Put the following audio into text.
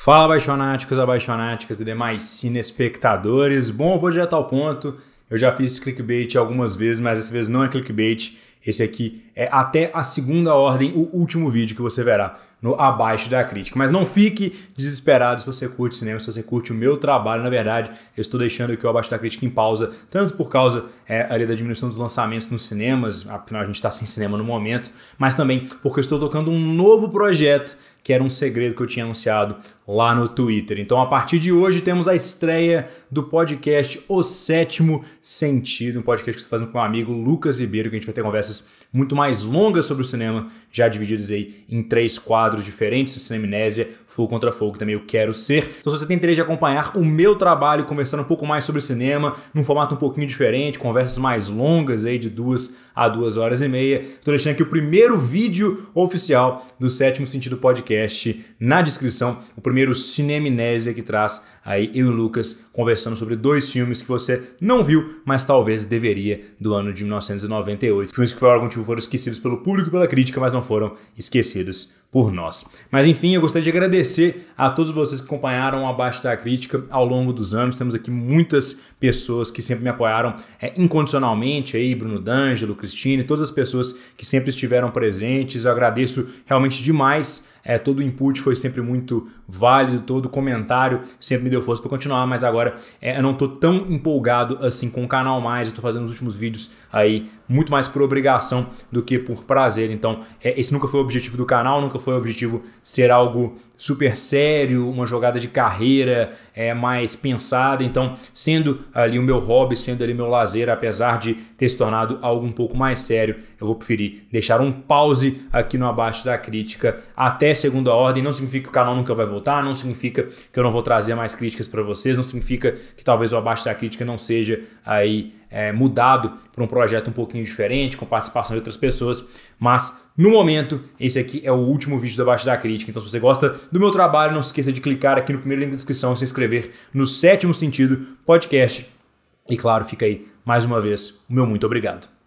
Fala apaixonáticos, apaixonáticas e demais cinespectadores. Bom, eu vou direto ao ponto. Eu já fiz clickbait algumas vezes, mas dessa vez não é clickbait. Esse aqui é até a segunda ordem, o último vídeo que você verá no Abaixo da Crítica. Mas não fique desesperado se você curte cinema, se você curte o meu trabalho. Na verdade, eu estou deixando aqui o Abaixo da Crítica em pausa, tanto por causa é, ali da diminuição dos lançamentos nos cinemas, afinal a gente está sem cinema no momento, mas também porque eu estou tocando um novo projeto que era um segredo que eu tinha anunciado lá no Twitter. Então, a partir de hoje, temos a estreia do podcast O Sétimo Sentido, um podcast que estou fazendo com meu amigo Lucas Ribeiro, que a gente vai ter conversas muito mais longas sobre o cinema, já divididos aí em três quadros diferentes, o Cinemnésia, Fogo Contra Fogo, que também eu quero ser. Então, se você tem interesse de acompanhar o meu trabalho, conversando um pouco mais sobre cinema, num formato um pouquinho diferente, conversas mais longas aí, de duas a duas horas e meia, estou deixando aqui o primeiro vídeo oficial do Sétimo Sentido Podcast podcast, na descrição, o primeiro Cinemnésia que traz aí eu e Lucas conversando sobre dois filmes que você não viu, mas talvez deveria, do ano de 1998. Filmes que por algum motivo foram esquecidos pelo público e pela crítica, mas não foram esquecidos por nós. Mas enfim, eu gostaria de agradecer a todos vocês que acompanharam Abaixo da Crítica ao longo dos anos. Temos aqui muitas pessoas que sempre me apoiaram é, incondicionalmente, aí Bruno D'Angelo, Cristine, todas as pessoas que sempre estiveram presentes. Eu agradeço realmente demais. É, todo o input foi sempre muito válido, todo o comentário sempre me deu força para continuar, mas agora é, eu não estou tão empolgado assim com o canal mais, eu tô fazendo os últimos vídeos aí muito mais por obrigação do que por prazer. Então, é, esse nunca foi o objetivo do canal, nunca nunca foi o objetivo ser algo super sério, uma jogada de carreira é, mais pensada. Então, sendo ali o meu hobby, sendo ali meu lazer, apesar de ter se tornado algo um pouco mais sério, eu vou preferir deixar um pause aqui no abaixo da crítica até segunda ordem. Não significa que o canal nunca vai voltar, não significa que eu não vou trazer mais críticas para vocês, não significa que talvez o abaixo da crítica não seja aí é, mudado para um projeto um pouquinho diferente, com participação de outras pessoas. Mas no momento, esse aqui é o último vídeo da Baixa da Crítica. Então, se você gosta do meu trabalho, não se esqueça de clicar aqui no primeiro link da descrição e se inscrever no sétimo sentido podcast. E claro, fica aí mais uma vez o meu muito obrigado.